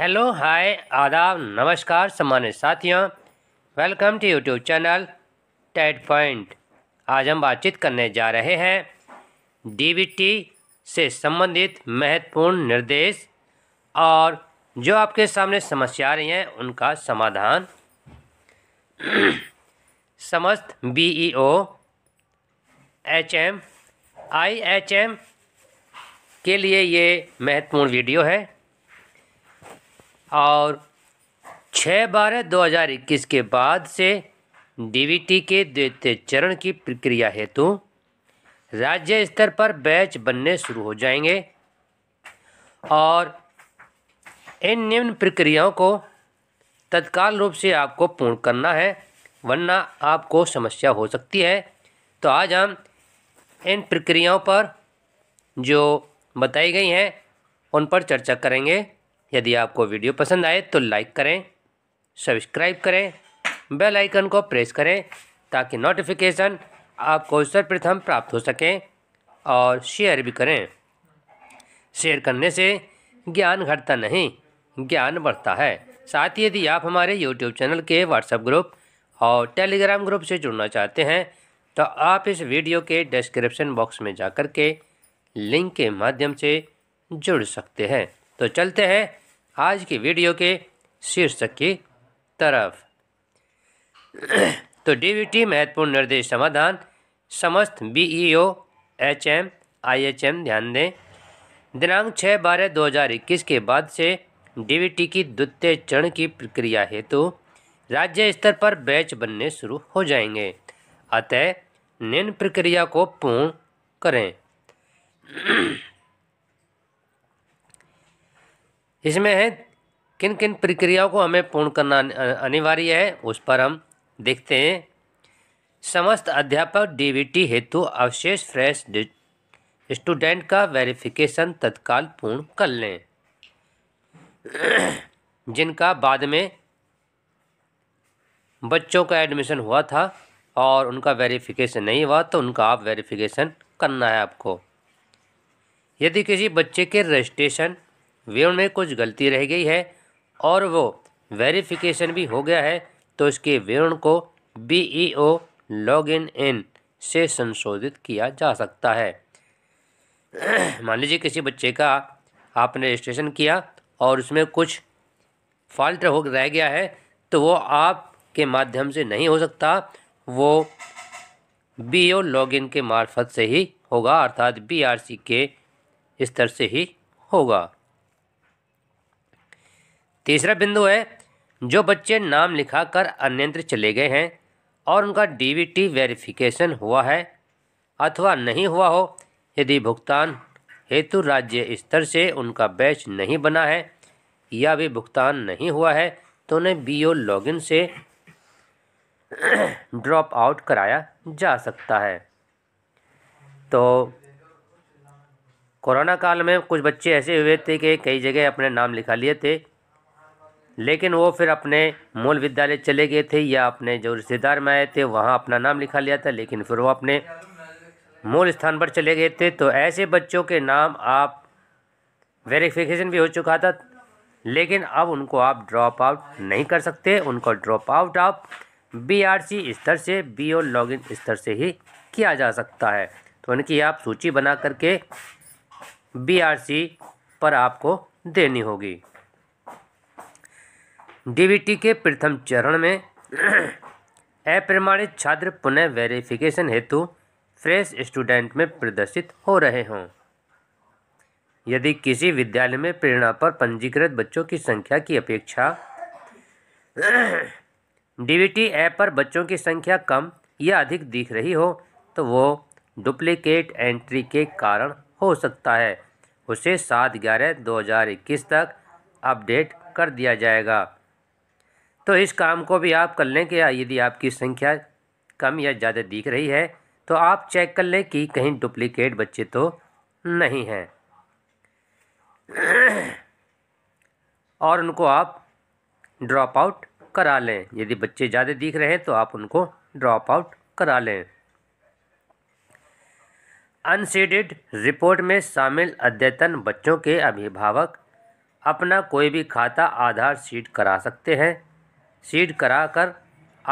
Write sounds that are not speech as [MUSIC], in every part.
hello hi आदाब नमस्कार सम्मानित साथियों welcome to YouTube channel ted point आज हम बातचीत करने जा रहे हैं डीबीटी से संबंधित महत्वपूर्ण निर्देश और जो आपके सामने समस्या आ रही हैं उनका समाधान समस्त बीईओ एचएम आईएचएम के लिए ये महत्वपूर्ण वीडियो है और छः बारह दो हज़ार इक्कीस के बाद से डीवीटी के द्वितीय चरण की प्रक्रिया हेतु राज्य स्तर पर बैच बनने शुरू हो जाएंगे और इन निम्न प्रक्रियाओं को तत्काल रूप से आपको पूर्ण करना है वरना आपको समस्या हो सकती है तो आज हम इन प्रक्रियाओं पर जो बताई गई हैं उन पर चर्चा करेंगे यदि आपको वीडियो पसंद आए तो लाइक करें सब्सक्राइब करें बेल आइकन को प्रेस करें ताकि नोटिफिकेशन आपको सर्वप्रथम प्राप्त हो सके और शेयर भी करें शेयर करने से ज्ञान घटता नहीं ज्ञान बढ़ता है साथ ही यदि आप हमारे यूट्यूब चैनल के व्हाट्सएप ग्रुप और टेलीग्राम ग्रुप से जुड़ना चाहते हैं तो आप इस वीडियो के डिस्क्रिप्शन बॉक्स में जाकर के लिंक के माध्यम से जुड़ सकते हैं तो चलते हैं आज की वीडियो के शीर्षक की तरफ तो डीवीटी महत्वपूर्ण निर्देश समाधान समस्त बीईओ एचएम आईएचएम ध्यान दें दिनांक छः बारह दो हज़ार इक्कीस के बाद से डीवीटी की द्वितीय चरण की प्रक्रिया हेतु राज्य स्तर पर बैच बनने शुरू हो जाएंगे अतः निम्न प्रक्रिया को पूर्ण करें इसमें है किन किन प्रक्रियाओं को हमें पूर्ण करना अनिवार्य है उस पर हम देखते हैं समस्त अध्यापक डीबीटी हेतु अवशेष फ्रेश स्टूडेंट का वेरिफिकेशन तत्काल पूर्ण कर लें जिनका बाद में बच्चों का एडमिशन हुआ था और उनका वेरिफिकेशन नहीं हुआ तो उनका आप वेरिफिकेशन करना है आपको यदि किसी बच्चे के रजिस्ट्रेशन वे में कुछ गलती रह गई है और वो वेरिफिकेशन भी हो गया है तो इसके विवरण को B E O log in इन से संशोधित किया जा सकता है [CLEARS THROAT] मान लीजिए किसी बच्चे का आपने रजिस्ट्रेशन किया और उसमें कुछ फॉल्ट हो रह गया है तो वो आप के माध्यम से नहीं हो सकता वो बी ओ इन के मार्फत से ही होगा अर्थात बी आर सी के स्तर से ही होगा तीसरा बिंदु है जो बच्चे नाम लिखा कर अन्यंत्र चले गए हैं और उनका डीबीटी वेरिफिकेशन हुआ है अथवा नहीं हुआ हो यदि भुगतान हेतु राज्य स्तर से उनका बैच नहीं बना है या भी भुगतान नहीं हुआ है तो उन्हें बी ओ लॉगिन से ड्रॉप [CLEARS THROAT] आउट कराया जा सकता है तो कोरोना काल में कुछ बच्चे ऐसे हुए थे कि कई जगह अपने नाम लिखा लिए थे लेकिन वो फिर अपने मूल विद्यालय चले गए थे या अपने जो रिश्तेदार में आए थे वहाँ अपना नाम लिखा लिया था लेकिन फिर वो अपने मूल स्थान पर चले गए थे तो ऐसे बच्चों के नाम आप वेरिफिकेशन भी हो चुका था लेकिन अब उनको आप ड्रॉप आउट नहीं कर सकते उनको ड्रॉप आउट आप बीआरसी स्तर से बी ओ लॉगिन स्तर से ही किया जा सकता है तो उनकी आप सूची बना करके बीआरसी पर आपको देनी होगी डीबीटी के प्रथम चरण में [CLEARS THROAT] अप्रमाणित छात्र पुनः वेरिफिकेशन हेतु फ्रेश स्टूडेंट में प्रदर्शित हो रहे हों यदि किसी विद्यालय में प्रेरणा पर पंजीकृत बच्चों की संख्या की अपेक्षा [CLEARS THROAT] डीबीटी ऐप पर बच्चों की संख्या कम या अधिक दिख रही हो तो वो डुप्लीकेट एंट्री के कारण हो सकता है उसे सात ग्यारह दो हज़ार इक्कीस तक अपडेट कर दिया जाएगा तो इस काम को भी आप कर लें कि यदि आपकी संख्या कम या ज़्यादा दिख रही है तो आप चेक कर लें कि कहीं डुप्लीकेट बच्चे तो नहीं हैं और उनको आप ड्रॉप आउट करा लें यदि बच्चे ज़्यादा दिख रहे हैं तो आप उनको ड्रॉप आउट करा लें अनसीडेड रिपोर्ट में शामिल अद्यतन बच्चों के अभिभावक अपना कोई भी खाता आधार सीट करा सकते हैं सीड करा कर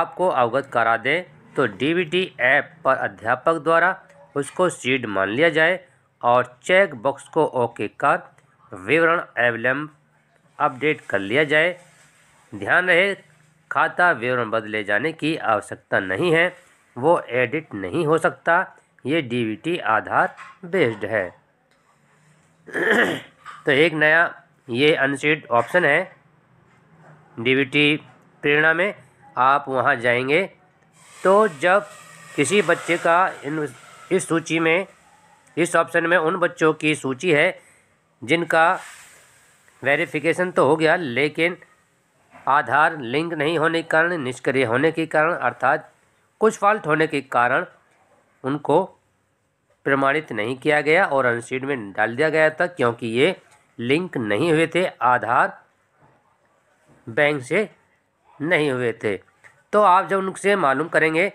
आपको अवगत करा दें तो डीबीटी ऐप पर अध्यापक द्वारा उसको सीड मान लिया जाए और चेक बॉक्स को ओके कर विवरण एवलम अपडेट कर लिया जाए ध्यान रहे खाता विवरण बदले जाने की आवश्यकता नहीं है वो एडिट नहीं हो सकता ये डीबीटी आधार बेस्ड है [CLEARS THROAT] तो एक नया ये अनसीड ऑप्शन है डीबीटी प्रेरणा में आप वहाँ जाएंगे तो जब किसी बच्चे का इन इस सूची में इस ऑप्शन में उन बच्चों की सूची है जिनका वेरिफिकेशन तो हो गया लेकिन आधार लिंक नहीं होने के कारण निष्क्रिय होने के कारण अर्थात कुछ फॉल्ट होने के कारण उनको प्रमाणित नहीं किया गया और अनशीड में डाल दिया गया था क्योंकि ये लिंक नहीं हुए थे आधार बैंक से नहीं हुए थे तो आप जब उनसे मालूम करेंगे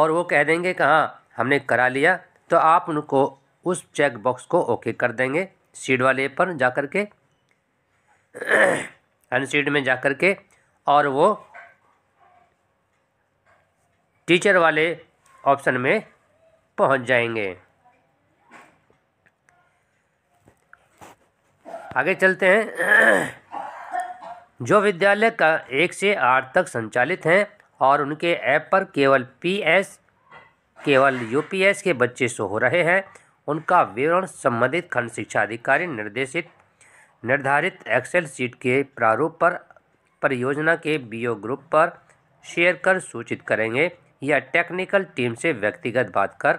और वो कह देंगे कि हाँ हमने करा लिया तो आप उनको उस चेक बॉक्स को ओके कर देंगे सीड वाले पर जा कर के अनसीड [CLEARS THROAT] में जा कर के और वो टीचर वाले ऑप्शन में पहुंच जाएंगे आगे चलते हैं [CLEARS THROAT] जो विद्यालय का एक से आठ तक संचालित हैं और उनके ऐप पर केवल पीएस केवल यूपीएस के बच्चे सो हो रहे हैं उनका विवरण संबंधित खंड शिक्षा अधिकारी निर्देशित निर्धारित एक्सेल सीट के प्रारूप पर परियोजना के बीओ ग्रुप पर शेयर कर सूचित करेंगे या टेक्निकल टीम से व्यक्तिगत बात कर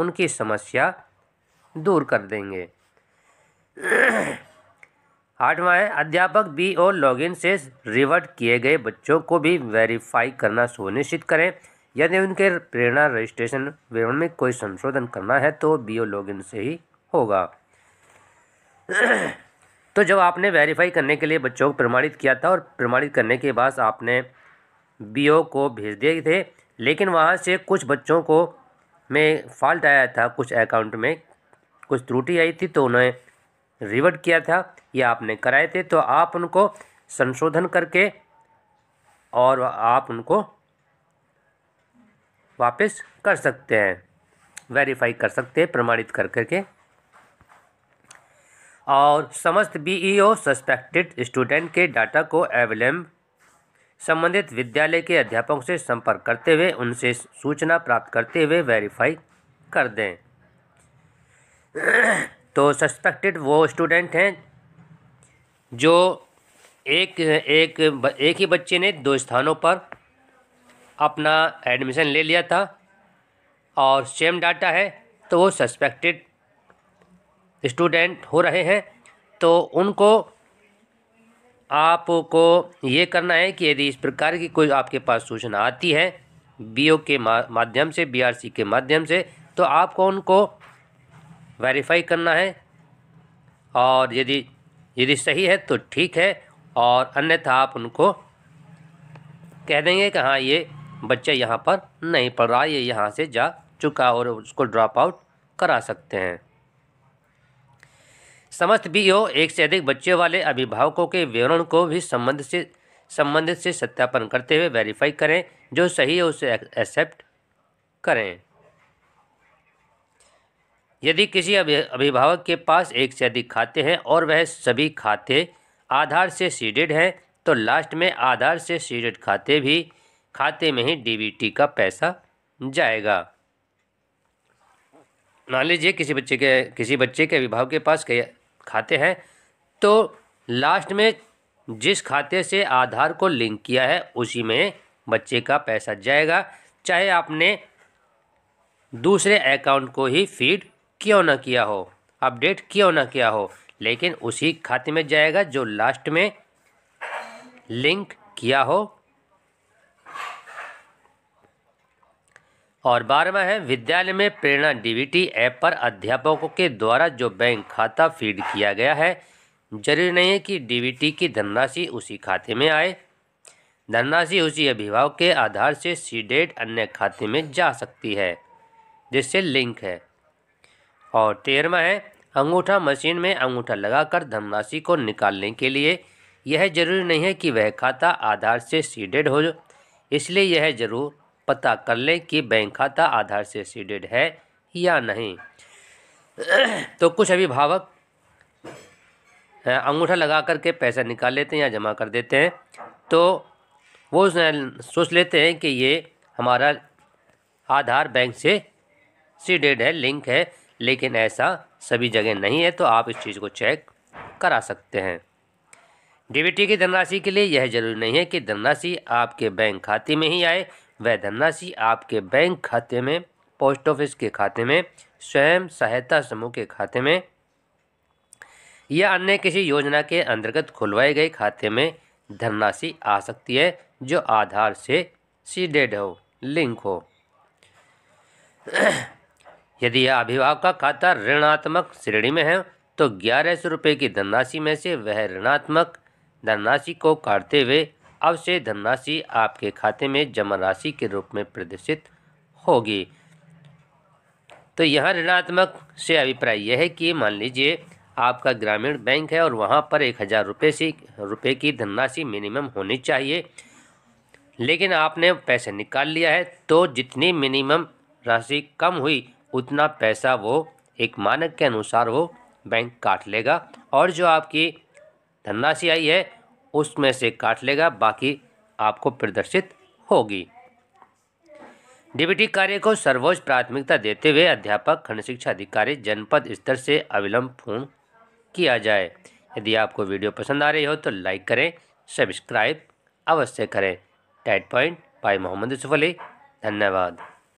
उनकी समस्या दूर कर देंगे आठवां है अध्यापक बी और लॉगिन से रिवर्ट किए गए बच्चों को भी वेरीफाई करना सुनिश्चित करें यदि उनके प्रेरणा रजिस्ट्रेशन विवरण में कोई संशोधन करना है तो बी ओ लॉगिन से ही होगा [CLEARS THROAT] तो जब आपने वेरीफाई करने के लिए बच्चों को प्रमाणित किया था और प्रमाणित करने के बाद आपने बी ओ को भेज दिए थे लेकिन वहाँ से कुछ बच्चों को में फॉल्ट आया था कुछ अकाउंट में कुछ त्रुटि आई थी तो उन्हें रिवर्ट किया था या आपने कराए थे तो आप उनको संशोधन करके और आप उनको वापस कर सकते हैं वेरीफाई कर सकते हैं प्रमाणित कर करके और समस्त बीईओ सस्पेक्टेड स्टूडेंट के डाटा को अवेलेब संबंधित विद्यालय के अध्यापकों से संपर्क करते हुए उनसे सूचना प्राप्त करते हुए वेरीफाई कर दें तो सस्पेक्टेड वो स्टूडेंट हैं जो एक एक एक ही बच्चे ने दो स्थानों पर अपना एडमिशन ले लिया था और सेम डाटा है तो वो सस्पेक्टेड स्टूडेंट हो रहे हैं तो उनको आपको ये करना है कि यदि इस प्रकार की कोई आपके पास सूचना आती है बीओ के माध्यम से बीआरसी के माध्यम से तो आपको उनको वेरीफाई करना है और यदि यदि सही है तो ठीक है और अन्यथा आप उनको कह देंगे कि हाँ ये बच्चा यहाँ पर नहीं पढ़ रहा ये यहाँ से जा चुका और उसको ड्रॉप आउट करा सकते हैं समस्त हो एक से अधिक बच्चे वाले अभिभावकों के विवरण को भी संबंध से संबंधित से सत्यापन करते हुए वेरीफाई करें जो सही है उसे एक्सेप्ट करें यदि किसी अभिभावक के पास एक से अधिक खाते हैं और वह सभी खाते आधार से सीडेड हैं तो लास्ट में आधार से सीडेड खाते भी खाते में ही डीबीटी का पैसा जाएगा मान लीजिए किसी बच्चे के किसी बच्चे के अभिभावक के पास कई खाते हैं तो लास्ट में जिस खाते से आधार को लिंक किया है उसी में बच्चे का पैसा जाएगा चाहे आपने दूसरे अकाउंट को ही फीड क्यों ना किया हो अपडेट क्यों ना किया हो लेकिन उसी खाते में जाएगा जो लास्ट में लिंक किया हो और बारहवा है विद्यालय में प्रेरणा डीबीटी ऐप पर अध्यापकों के द्वारा जो बैंक खाता फीड किया गया है जरूरी नहीं है कि डीबीटी की धनराशि उसी खाते में आए धनराशि उसी अभिभावक के आधार से सीडेट अन्य खाते में जा सकती है जिससे लिंक है और तेरहवा है अंगूठा मशीन में अंगूठा लगाकर धनराशि को निकालने के लिए यह जरूरी नहीं है कि वह खाता आधार से सीडेड हो इसलिए यह जरूर पता कर लें कि बैंक खाता आधार से सीडेड है या नहीं तो कुछ अभिभावक अंगूठा लगा करके पैसा निकाल लेते हैं या जमा कर देते हैं तो वो सोच लेते हैं कि ये हमारा आधार बैंक से सीडेड है लिंक है लेकिन ऐसा सभी जगह नहीं है तो आप इस चीज़ को चेक करा सकते हैं डीबीटी की धनराशि के लिए यह जरूरी नहीं है कि धनराशि आपके बैंक खाते में ही आए वह धनराशि आपके बैंक खाते में पोस्ट ऑफिस के खाते में स्वयं सहायता समूह के खाते में या अन्य किसी योजना के अंतर्गत खुलवाए गए खाते में धनराशि आ सकती है जो आधार से सीडेड हो लिंक हो यदि यह अभिभावक का खाता ऋणात्मक श्रेणी में है तो ग्यारह सौ रुपये की धनराशि में से वह ऋणात्मक धनराशि को काटते हुए से धनराशि आपके खाते में जमा राशि के रूप में प्रदर्शित होगी तो यहाँ ऋणात्मक से अभिप्राय यह है कि मान लीजिए आपका ग्रामीण बैंक है और वहाँ पर एक हज़ार रुपये से रुपये की धनराशि मिनिमम होनी चाहिए लेकिन आपने पैसे निकाल लिया है तो जितनी मिनिमम राशि कम हुई उतना पैसा वो एक मानक के अनुसार वो बैंक काट लेगा और जो आपकी धनराशि आई है उसमें से काट लेगा बाकी आपको प्रदर्शित होगी डीबीटी कार्य को सर्वोच्च प्राथमिकता देते हुए अध्यापक खंड शिक्षा अधिकारी जनपद स्तर से अविलंब पूर्ण किया जाए यदि आपको वीडियो पसंद आ रही हो तो लाइक करें सब्सक्राइब अवश्य करें tight point by Mohammad Yusuf धन्यवाद